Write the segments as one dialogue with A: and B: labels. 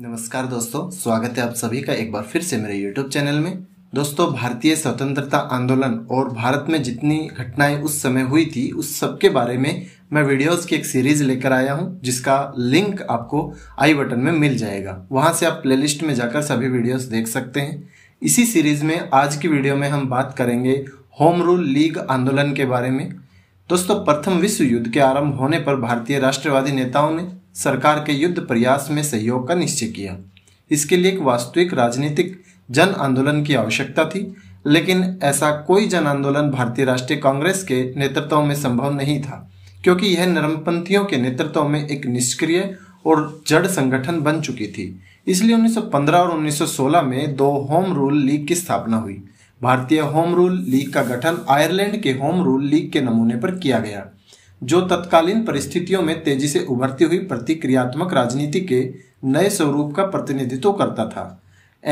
A: नमस्कार दोस्तों स्वागत है आप सभी का एक बार फिर से मेरे YouTube चैनल में दोस्तों भारतीय स्वतंत्रता आंदोलन और भारत में जितनी घटनाएं उस समय हुई थी उस सब के बारे में मैं वीडियोस की एक सीरीज लेकर आया हूं जिसका लिंक आपको आई बटन में मिल जाएगा वहां से आप प्लेलिस्ट में जाकर सभी वीडियोस देख सकते हैं इसी सीरीज में आज की वीडियो में हम बात करेंगे होम रूल लीग आंदोलन के बारे में दोस्तों प्रथम विश्व युद्ध के आरंभ होने पर भारतीय राष्ट्रवादी नेताओं ने सरकार के युद्ध प्रयास में सहयोग का निश्चय किया इसके लिए एक वास्तविक राजनीतिक जन आंदोलन की आवश्यकता थी लेकिन ऐसा कोई जन आंदोलन भारतीय राष्ट्रीय कांग्रेस के नेतृत्व में संभव नहीं था क्योंकि यह नरमपंथियों के नेतृत्व में एक निष्क्रिय और जड़ संगठन बन चुकी थी इसलिए 1915 और 1916 में दो होम रूल लीग की स्थापना हुई भारतीय होम रूल लीग का गठन आयरलैंड के होम रूल लीग के नमूने पर किया गया जो तत्कालीन परिस्थितियों में तेजी से उभरती हुई प्रतिक्रियात्मक राजनीति के नए स्वरूप का प्रतिनिधित्व करता था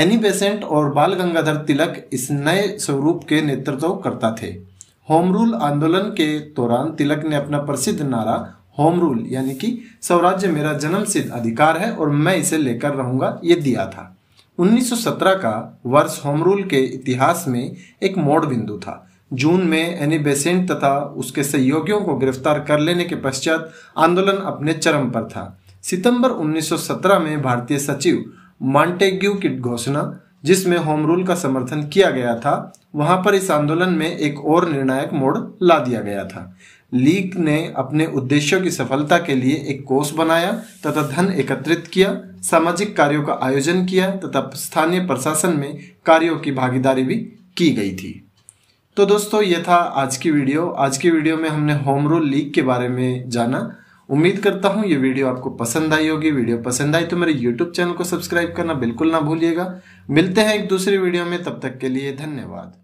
A: एनी बेसेंट और बाल गंगाधर तिलक इस नए स्वरूप के नेतृत्व करता थे होम रूल आंदोलन के दौरान तिलक ने अपना प्रसिद्ध नारा होम रूल यानी कि स्वराज्य मेरा जन्म सिद्ध अधिकार है और मैं इसे लेकर रहूंगा ये दिया था 1917 का वर्ष होम रूल के इतिहास में एक मोड़ बिंदु था जून में एनी बेसेंट तथा उसके सहयोगियों को गिरफ्तार कर लेने के पश्चात आंदोलन अपने चरम पर था सितंबर 1917 में भारतीय सचिव मॉन्टेग्यू की घोषणा जिसमें होम रूल का समर्थन किया गया था वहां पर इस आंदोलन में एक और निर्णायक मोड़ ला दिया गया था लीग ने अपने उद्देश्यों की सफलता के लिए एक कोष बनाया तथा धन एकत्रित किया सामाजिक कार्यों का आयोजन किया तथा स्थानीय प्रशासन में कार्यों की भागीदारी भी की गई थी तो दोस्तों ये था आज की वीडियो आज की वीडियो में हमने होम रूल लीग के बारे में जाना उम्मीद करता हूँ ये वीडियो आपको पसंद आई होगी वीडियो पसंद आई तो मेरे यूट्यूब चैनल को सब्सक्राइब करना बिल्कुल ना भूलिएगा मिलते हैं एक दूसरी वीडियो में तब तक के लिए धन्यवाद